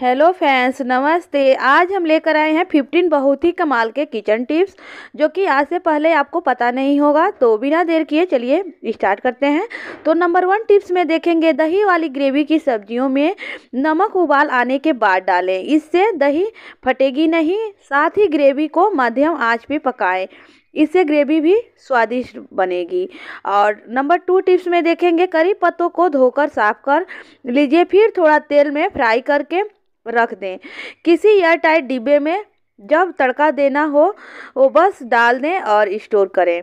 hello fans नमस्ते आज हम लेकर आए हैं 15 बहुत ही कमाल के किचन टिप्स जो कि आज से पहले आपको पता नहीं होगा तो बिना देर किए चलिए स्टार्ट करते हैं तो नंबर वन टिप्स में देखेंगे दही वाली ग्रेवी की सब्जियों में नमक उबाल आने के बाद डालें इससे दही फटेगी नहीं साथ ही ग्रेवी को मध्यम आंच पर पकाएँ इससे ग्रेवी भी स्वादिष्ट बनेगी और नंबर टू टिप्स में देखेंगे करी पत्तों को धोकर साफ कर लीजिए फिर थोड़ा तेल में फ्राई करके रख दें किसी एयरटाइट डिब्बे में जब तड़का देना हो वो बस डाल दें और स्टोर करें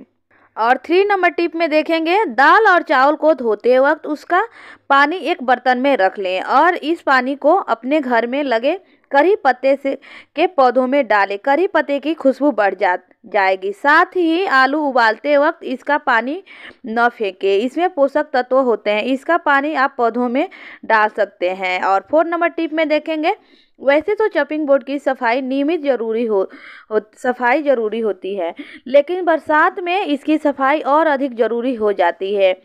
और थ्री नंबर टिप में देखेंगे दाल और चावल को धोते वक्त उसका पानी एक बर्तन में रख लें और इस पानी को अपने घर में लगे करी पत्ते से के पौधों में डालें करी पत्ते की खुशबू बढ़ जाती जाएगी साथ ही आलू उबालते वक्त इसका पानी न फेंके इसमें पोषक तत्व होते हैं इसका पानी आप पौधों में डाल सकते हैं और फोर नंबर टिप में देखेंगे वैसे तो चपिंग बोर्ड की सफाई नियमित जरूरी हो, हो सफाई जरूरी होती है लेकिन बरसात में इसकी सफाई और अधिक ज़रूरी हो जाती है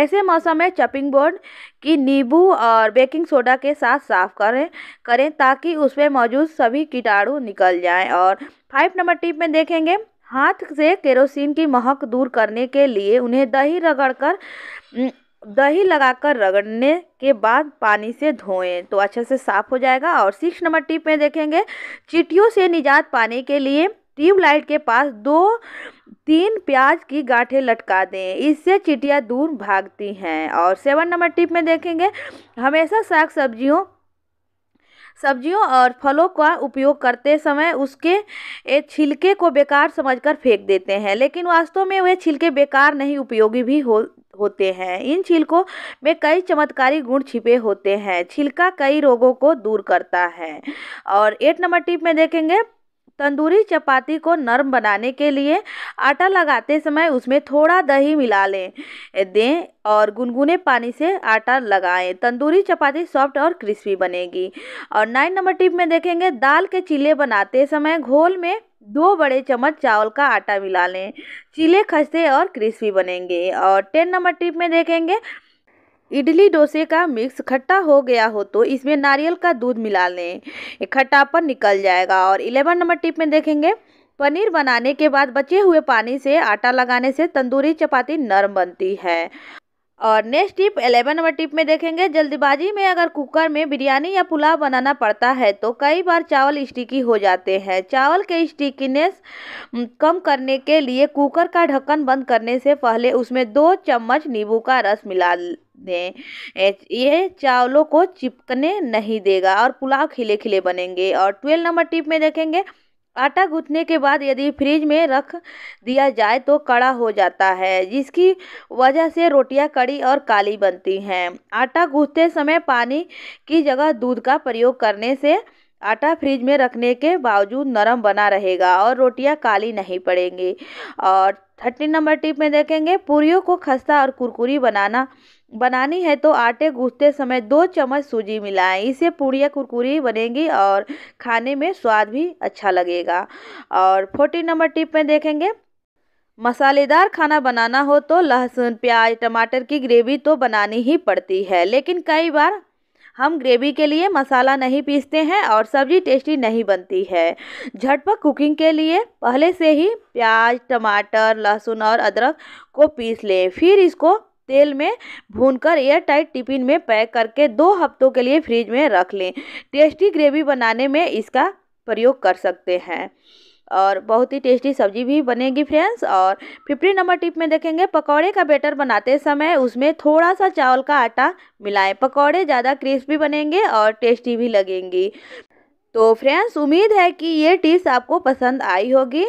ऐसे मौसम में चपिंग बोर्ड की नींबू और बेकिंग सोडा के साथ साफ करें करें ताकि उसमें मौजूद सभी कीटाणु निकल जाएं और फाइव नंबर टिप में देखेंगे हाथ से केरोसिन की महक दूर करने के लिए उन्हें दही रगड़कर दही लगाकर रगड़ने के बाद पानी से धोएं तो अच्छे से साफ हो जाएगा और सिक्स नंबर टिप में देखेंगे चीटियों से निजात पाने के लिए ट्यूबलाइट के पास दो तीन प्याज की गांठें लटका दें इससे चिटियाँ दूर भागती हैं और सेवन नंबर टिप में देखेंगे हमेशा साग सब्जियों सब्जियों और फलों का उपयोग करते समय उसके छिलके को बेकार समझकर फेंक देते हैं लेकिन वास्तव में वे छिलके बेकार नहीं उपयोगी भी हो होते हैं इन छिलकों में कई चमत्कारी गुण छिपे होते हैं छिलका कई रोगों को दूर करता है और एट नंबर टिप में देखेंगे तंदूरी चपाती को नरम बनाने के लिए आटा लगाते समय उसमें थोड़ा दही मिला लें दें और गुनगुने पानी से आटा लगाएं तंदूरी चपाती सॉफ्ट और क्रिस्पी बनेगी और नाइन नंबर टिप में देखेंगे दाल के चीले बनाते समय घोल में दो बड़े चम्मच चावल का आटा मिला लें चीले खस्ते और क्रिस्पी बनेंगे और टेन नंबर टिप में देखेंगे इडली डोसे का मिक्स खट्टा हो गया हो तो इसमें नारियल का दूध मिला लें खट्टापन निकल जाएगा और इलेवन नंबर टिप में देखेंगे पनीर बनाने के बाद बचे हुए पानी से आटा लगाने से तंदूरी चपाती नरम बनती है और next tip eleven number tip में देखेंगे जल्दबाजी में अगर कुकर में बिरयानी या पुलाव बनाना पड़ता है तो कई बार चावल स्टिकी हो जाते हैं चावल के स्टिकीनेस कम करने के लिए कुकर का ढक्कन बंद करने से पहले उसमें दो चम्मच नींबू का रस मिला दें ये चावलों को चिपकने नहीं देगा और पुलाव खिले खिले बनेंगे और ट्वेल्व नंबर टिप में देखेंगे आटा गूंथने के बाद यदि फ्रिज में रख दिया जाए तो कड़ा हो जाता है जिसकी वजह से रोटियां कड़ी और काली बनती हैं आटा गूंथते समय पानी की जगह दूध का प्रयोग करने से आटा फ्रिज में रखने के बावजूद नरम बना रहेगा और रोटियां काली नहीं पड़ेंगी और थर्टीन नंबर टिप में देखेंगे पूरियों को खस्ता और कुरकुरी बनाना बनानी है तो आटे गूंथते समय दो चम्मच सूजी मिलाएं इससे पूड़ियाँ कुरकुरी बनेंगी और खाने में स्वाद भी अच्छा लगेगा और फोर्टी नंबर टिप में देखेंगे मसालेदार खाना बनाना हो तो लहसुन प्याज टमाटर की ग्रेवी तो बनानी ही पड़ती है लेकिन कई बार हम ग्रेवी के लिए मसाला नहीं पीसते हैं और सब्ज़ी टेस्टी नहीं बनती है झटपट कुकिंग के लिए पहले से ही प्याज टमाटर लहसुन और अदरक को पीस लें फिर इसको तेल में भूनकर एयर टाइट टिफिन में पैक करके दो हफ्तों के लिए फ्रिज में रख लें टेस्टी ग्रेवी बनाने में इसका प्रयोग कर सकते हैं और बहुत ही टेस्टी सब्जी भी बनेगी फ्रेंड्स और फिफ्टी नंबर टिप में देखेंगे पकौड़े का बेटर बनाते समय उसमें थोड़ा सा चावल का आटा मिलाएं पकौड़े ज़्यादा क्रिस्पी बनेंगे और टेस्टी भी लगेंगी तो फ्रेंड्स उम्मीद है कि ये टिप्स आपको पसंद आई होगी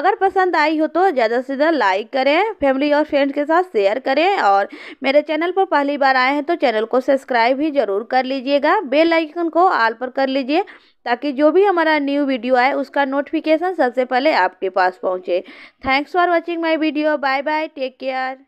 अगर पसंद आई हो तो ज़्यादा से ज़्यादा लाइक करें फैमिली और फ्रेंड्स के साथ शेयर करें और मेरे चैनल पर पहली बार आए हैं तो चैनल को सब्सक्राइब भी ज़रूर कर लीजिएगा बेल आइकन को आल पर कर लीजिए ताकि जो भी हमारा न्यू वीडियो आए उसका नोटिफिकेशन सबसे पहले आपके पास पहुँचे thanks for watching my video bye bye take care